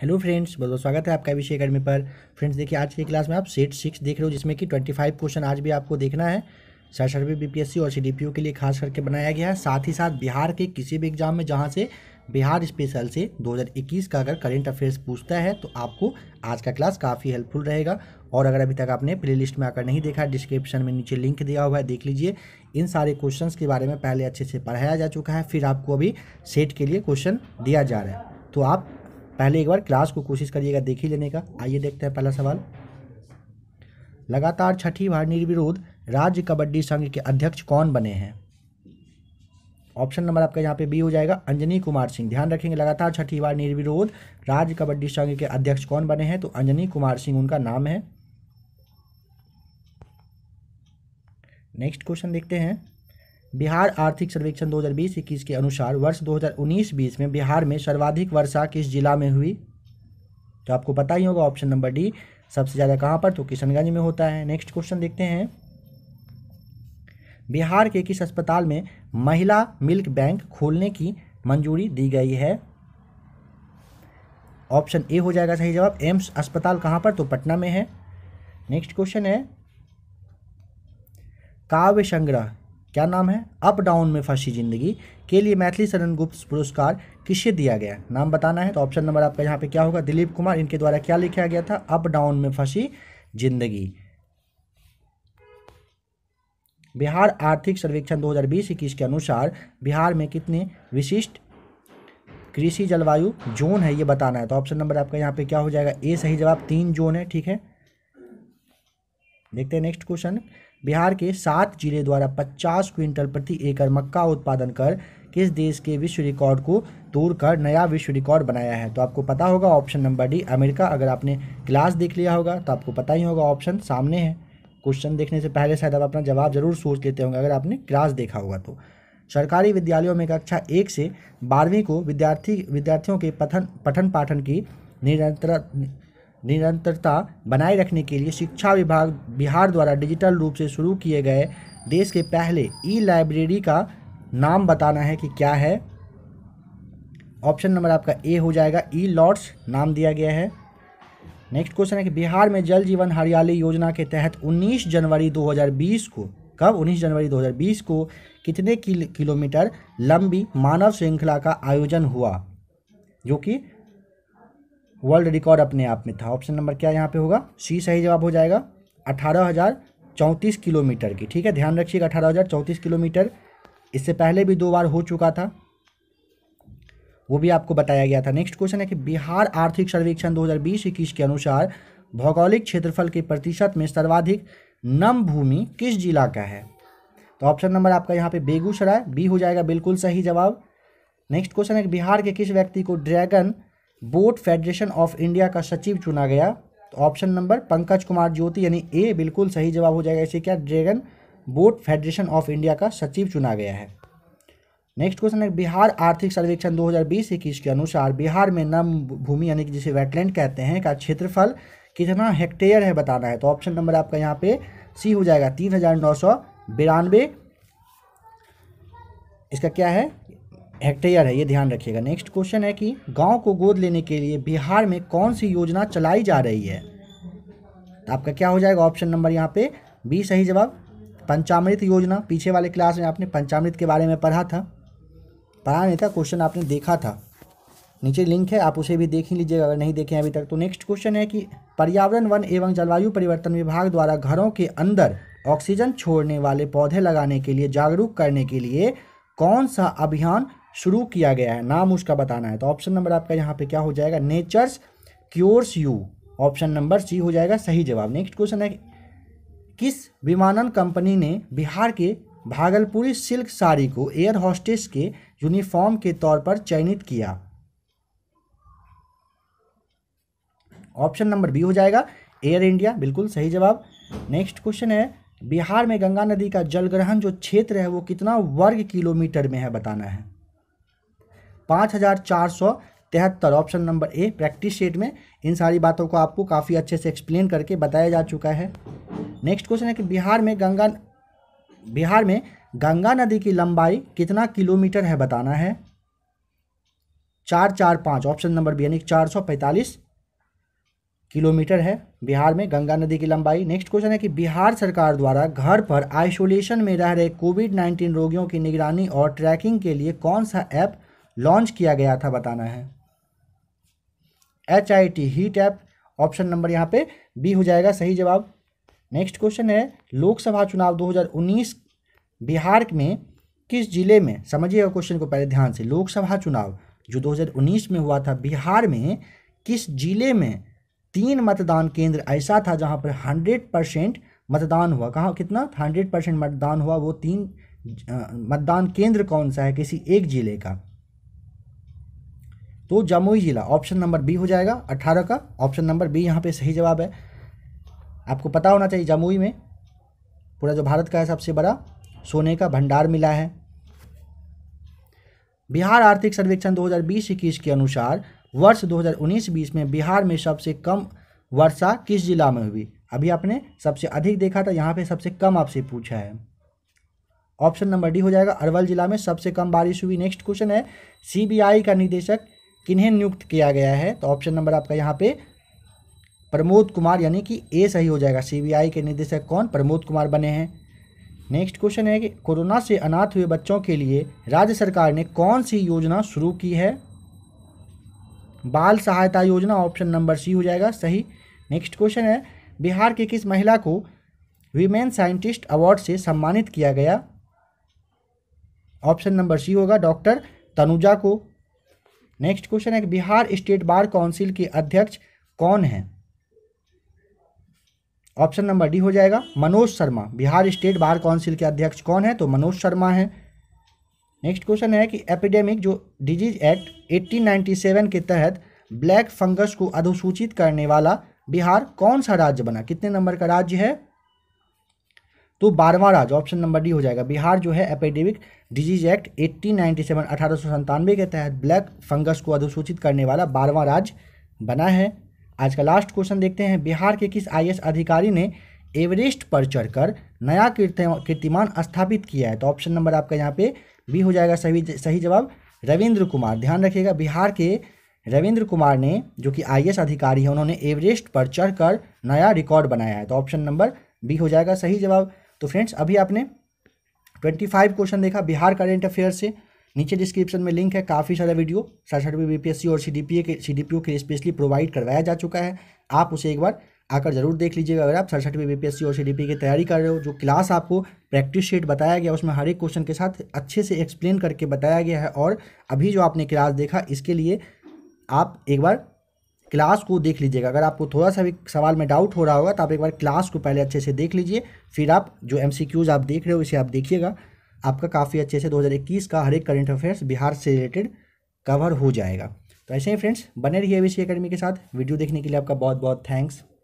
hello friends बहुत बहुत स्वागत है आपका विषय अकेडमी पर फ्रेंड्स देखिए आज की क्लास में आप सेट सिक्स देख रहे हो जिसमें कि ट्वेंटी फाइव क्वेश्चन आज भी आपको देखना है सरसरवी बीपीएससी और सीडीपीओ के लिए खास करके बनाया गया है साथ ही साथ बिहार के किसी भी एग्जाम में जहां से बिहार स्पेशल से 2021 का अगर करेंट अफेयर्स पूछता है तो आपको आज का क्लास काफ़ी हेल्पफुल रहेगा और अगर अभी तक आपने प्लेलिस्ट में आकर नहीं देखा डिस्क्रिप्शन में नीचे लिंक दिया हुआ है देख लीजिए इन सारे क्वेश्चंस के बारे में पहले अच्छे से पढ़ाया जा चुका है फिर आपको अभी सेट के लिए क्वेश्चन दिया जा रहा है तो आप पहले एक बार क्लास को कोशिश करिएगा देख ही लेने का आइए देखते हैं पहला सवाल लगातार छठी बार निर्विरोध राज्य कबड्डी संघ के अध्यक्ष कौन बने हैं ऑप्शन नंबर आपका यहाँ पे बी हो जाएगा अंजनी कुमार सिंह ध्यान रखेंगे लगातार छठी बार निर्विरोध राज्य कबड्डी संघ के अध्यक्ष कौन बने हैं तो अंजनी कुमार सिंह उनका नाम है नेक्स्ट क्वेश्चन देखते हैं बिहार आर्थिक सर्वेक्षण 2020-21 के अनुसार वर्ष 2019-20 में बिहार में सर्वाधिक वर्षा किस जिला में हुई तो आपको पता ही होगा ऑप्शन नंबर डी सबसे ज़्यादा कहाँ पर तो किशनगंज में होता है नेक्स्ट क्वेश्चन देखते हैं बिहार के किस अस्पताल में महिला मिल्क बैंक खोलने की मंजूरी दी गई है ऑप्शन ए हो जाएगा सही जवाब एम्स अस्पताल कहाँ पर तो पटना में है नेक्स्ट क्वेश्चन है काव्य संग्रह क्या नाम है अप डाउन में फंसी जिंदगी के लिए मैथिली शरण गुप्त पुरस्कार किसे दिया गया नाम बताना है तो ऑप्शन नंबर आपका यहाँ पे क्या होगा दिलीप कुमार इनके द्वारा क्या लिखा गया था अप डाउन में फंसी जिंदगी बिहार आर्थिक सर्वेक्षण 2020 इक्कीस के अनुसार बिहार में कितने विशिष्ट कृषि जलवायु जोन है ये बताना है तो ऑप्शन नंबर आपका यहाँ पे क्या हो जाएगा ए सही जवाब तीन जोन है ठीक है देखते हैं नेक्स्ट क्वेश्चन बिहार के सात जिले द्वारा 50 क्विंटल प्रति एकड़ मक्का उत्पादन कर किस देश के विश्व रिकॉर्ड को तोड़ कर नया विश्व रिकॉर्ड बनाया है तो आपको पता होगा ऑप्शन नंबर डी अमेरिका अगर आपने क्लास देख लिया होगा तो आपको पता ही होगा ऑप्शन सामने है क्वेश्चन देखने से पहले शायद आप अपना जवाब जरूर सोच लेते होंगे अगर आपने क्लास देखा होगा तो सरकारी विद्यालयों में कक्षा एक से बारहवीं को विद्यार्थी विद्यार्थियों के पठन पठन पाठन की निरंतर निरंतरता बनाए रखने के लिए शिक्षा विभाग बिहार द्वारा डिजिटल रूप से शुरू किए गए देश के पहले ई लाइब्रेरी का नाम बताना है कि क्या है ऑप्शन नंबर आपका ए हो जाएगा ई लॉर्ड्स नाम दिया गया है नेक्स्ट क्वेश्चन है कि बिहार में जल जीवन हरियाली योजना के तहत 19 जनवरी 2020 को कब 19 जनवरी 2020 को कितने किलोमीटर लंबी मानव श्रृंखला का आयोजन हुआ जो कि वर्ल्ड रिकॉर्ड अपने आप में था ऑप्शन नंबर क्या यहाँ पे होगा सी सही जवाब हो जाएगा अठारह हज़ार चौंतीस किलोमीटर की ठीक है ध्यान रखिएगा अठारह हज़ार चौंतीस किलोमीटर इससे पहले भी दो बार हो चुका था वो भी आपको बताया गया था नेक्स्ट क्वेश्चन है कि बिहार आर्थिक सर्वेक्षण 2020-21 के अनुसार भौगोलिक क्षेत्रफल के प्रतिशत में सर्वाधिक नम भूमि किस जिला का है तो ऑप्शन नंबर आपका यहाँ पे बेगूसराय बी हो जाएगा बिल्कुल सही जवाब नेक्स्ट क्वेश्चन है कि बिहार के किस व्यक्ति को dragon boat federation of India का सचिव चुना गया तो ऑप्शन नंबर पंकज कुमार ज्योति यानी ए बिल्कुल सही जवाब हो जाएगा इसे क्या dragon boat federation of India का सचिव चुना गया है नेक्स्ट क्वेश्चन है बिहार आर्थिक सर्वेक्षण 2020 इक्कीस के अनुसार बिहार में नम भूमि यानी कि जिसे वेटलैंड कहते हैं का क्षेत्रफल कितना हेक्टेयर है बताना है तो ऑप्शन नंबर आपका यहाँ पे सी हो जाएगा तीन हज़ार नौ सौ बिरानवे इसका क्या है हेक्टेयर है ये ध्यान रखिएगा नेक्स्ट क्वेश्चन है कि गांव को गोद लेने के लिए बिहार में कौन सी योजना चलाई जा रही है तो आपका क्या हो जाएगा ऑप्शन नंबर यहाँ पे बी सही जवाब पंचामृत योजना पीछे वाले क्लास में आपने पंचामृत के बारे में पढ़ा था पढ़ा नहीं था क्वेश्चन आपने देखा था नीचे लिंक है आप उसे भी देख ही लीजिएगा अगर नहीं देखें अभी तक तो नेक्स्ट क्वेश्चन है कि पर्यावरण वन एवं जलवायु परिवर्तन विभाग द्वारा घरों के अंदर ऑक्सीजन छोड़ने वाले पौधे लगाने के लिए जागरूक करने के लिए कौन सा अभियान शुरू किया गया है नाम उसका बताना है तो ऑप्शन नंबर आपका यहाँ पे क्या हो जाएगा नेचर्स क्योर्स यू ऑप्शन नंबर सी हो जाएगा सही जवाब नेक्स्ट क्वेश्चन है किस विमानन कंपनी ने बिहार के भागलपुरी सिल्क साड़ी को एयर हॉस्टेस के यूनिफॉर्म के तौर पर चयनित किया ऑप्शन नंबर बी हो जाएगा एयर इंडिया बिल्कुल सही जवाब नेक्स्ट क्वेश्चन है बिहार में गंगा नदी का जल ग्रहण जो क्षेत्र है वो कितना वर्ग किलोमीटर में है बताना है पाँच हज़ार चार सौ तिहत्तर option number A practice set में इन सारी बातों को आपको काफ़ी अच्छे से एक्सप्लेन करके बताया जा चुका है नेक्स्ट क्वेश्चन है कि बिहार में गंगा बिहार में गंगा नदी की लंबाई कितना किलोमीटर है बताना है चार चार पाँच ऑप्शन नंबर बी यानी चार सौ पैंतालीस किलोमीटर है बिहार में गंगा नदी की लंबाई नेक्स्ट क्वेश्चन है कि बिहार सरकार द्वारा घर पर आइसोलेशन में रह रहे कोविड नाइन्टीन रोगियों की निगरानी और ट्रैकिंग के लिए कौन सा ऐप लॉन्च किया गया था बताना है H I T heat app option number यहाँ पे बी हो जाएगा सही जवाब नेक्स्ट क्वेश्चन है लोकसभा चुनाव 2019 बिहार में किस जिले में समझिएगा क्वेश्चन को पहले ध्यान से लोकसभा चुनाव जो 2019 में हुआ था बिहार में किस जिले में तीन मतदान केंद्र ऐसा था जहाँ पर हंड्रेड परसेंट मतदान हुआ कहाँ कितना हंड्रेड परसेंट मतदान हुआ वो तीन मतदान केंद्र कौन सा है किसी एक जिले का तो जमुई ज़िला ऑप्शन नंबर बी हो जाएगा अट्ठारह का ऑप्शन नंबर बी यहाँ पे सही जवाब है आपको पता होना चाहिए जमुई में पूरा जो भारत का है सबसे बड़ा सोने का भंडार मिला है बिहार आर्थिक सर्वेक्षण 2020 हज़ार के अनुसार वर्ष 2019-20 में बिहार में सबसे कम वर्षा किस जिला में हुई अभी आपने सबसे अधिक देखा था यहाँ पे सबसे कम आपसे पूछा है ऑप्शन नंबर डी हो जाएगा अरवल जिला में सबसे कम बारिश हुई नेक्स्ट क्वेश्चन है सीबीआई का निदेशक किन्हें नियुक्त किया गया है तो ऑप्शन नंबर आपका यहाँ पे प्रमोद कुमार यानी कि ए सही हो जाएगा सीबीआई के निदेशक कौन प्रमोद कुमार बने हैं नेक्स्ट क्वेश्चन है कि कोरोना से अनाथ हुए बच्चों के लिए राज्य सरकार ने कौन सी योजना शुरू की है बाल सहायता योजना ऑप्शन नंबर सी हो जाएगा सही नेक्स्ट क्वेश्चन है बिहार की किस महिला को वीमेन साइंटिस्ट अवार्ड से सम्मानित किया गया ऑप्शन नंबर सी होगा डॉक्टर तनुजा को नेक्स्ट क्वेश्चन है बिहार स्टेट बार काउंसिल के अध्यक्ष कौन है ऑप्शन नंबर डी हो जाएगा Manoj Sharma Bihar state bar council के अध्यक्ष कौन है तो मनोज शर्मा है नेक्स्ट क्वेश्चन है कि एपिडेमिक जो डिजीज एक्ट 1897 के तहत ब्लैक फंगस को अधिसूचित करने वाला बिहार कौन सा राज्य बना कितने नंबर का राज्य है तो बारहवा राज्य ऑप्शन नंबर डी हो जाएगा बिहार जो है epidemic disease act eighteen ninety seven अठारह सौ संतानवे के तहत ब्लैक फंगस को अधिसूचित करने वाला बारहवां राज्य बना है आज का लास्ट क्वेश्चन देखते हैं बिहार के किस आई अधिकारी ने एवरेस्ट पर चढ़कर नया कीर्तिमान स्थापित किया है तो ऑप्शन नंबर आपका यहाँ पे बी हो जाएगा सही सही जवाब रविंद्र कुमार ध्यान रखिएगा बिहार के रविंद्र कुमार ने जो कि आई अधिकारी है उन्होंने एवरेस्ट पर चढ़कर नया रिकॉर्ड बनाया है तो ऑप्शन नंबर बी हो जाएगा सही जवाब तो फ्रेंड्स अभी आपने ट्वेंटी फाइव क्वेश्चन देखा बिहार करेंट अफेयर से नीचे डिस्क्रिप्शन में लिंक है काफ़ी सारा वीडियो सड़सठ B B P S C और सी डी पी ए के सी डी पी ओ के लिए स्पेशली प्रोवाइड करवाया जा चुका है आप उसे एक बार आकर जरूर देख लीजिएगा अगर आप सड़सठ B B P S C और सी डी पी की तैयारी कर रहे हो जो क्लास आपको प्रैक्टिस शीट बताया गया उसमें हर एक क्वेश्चन के साथ अच्छे से एक्सप्लेन करके बताया गया है और अभी जो आपने क्लास देखा इसके लिए आप एक बार क्लास को देख लीजिएगा अगर आपको थोड़ा सा भी सवाल में डाउट हो रहा होगा तो आप एक बार क्लास को पहले अच्छे से देख लीजिए फिर आप जो एम आप देख रहे हो इसे आप देखिएगा आपका काफ़ी अच्छे से 2021 का हर एक करेंट अफेयर्स बिहार से रिलेटेड कवर हो जाएगा तो ऐसे ही फ्रेंड्स बने रहिए है अकेडमी के साथ वीडियो देखने के लिए आपका बहुत बहुत थैंक्स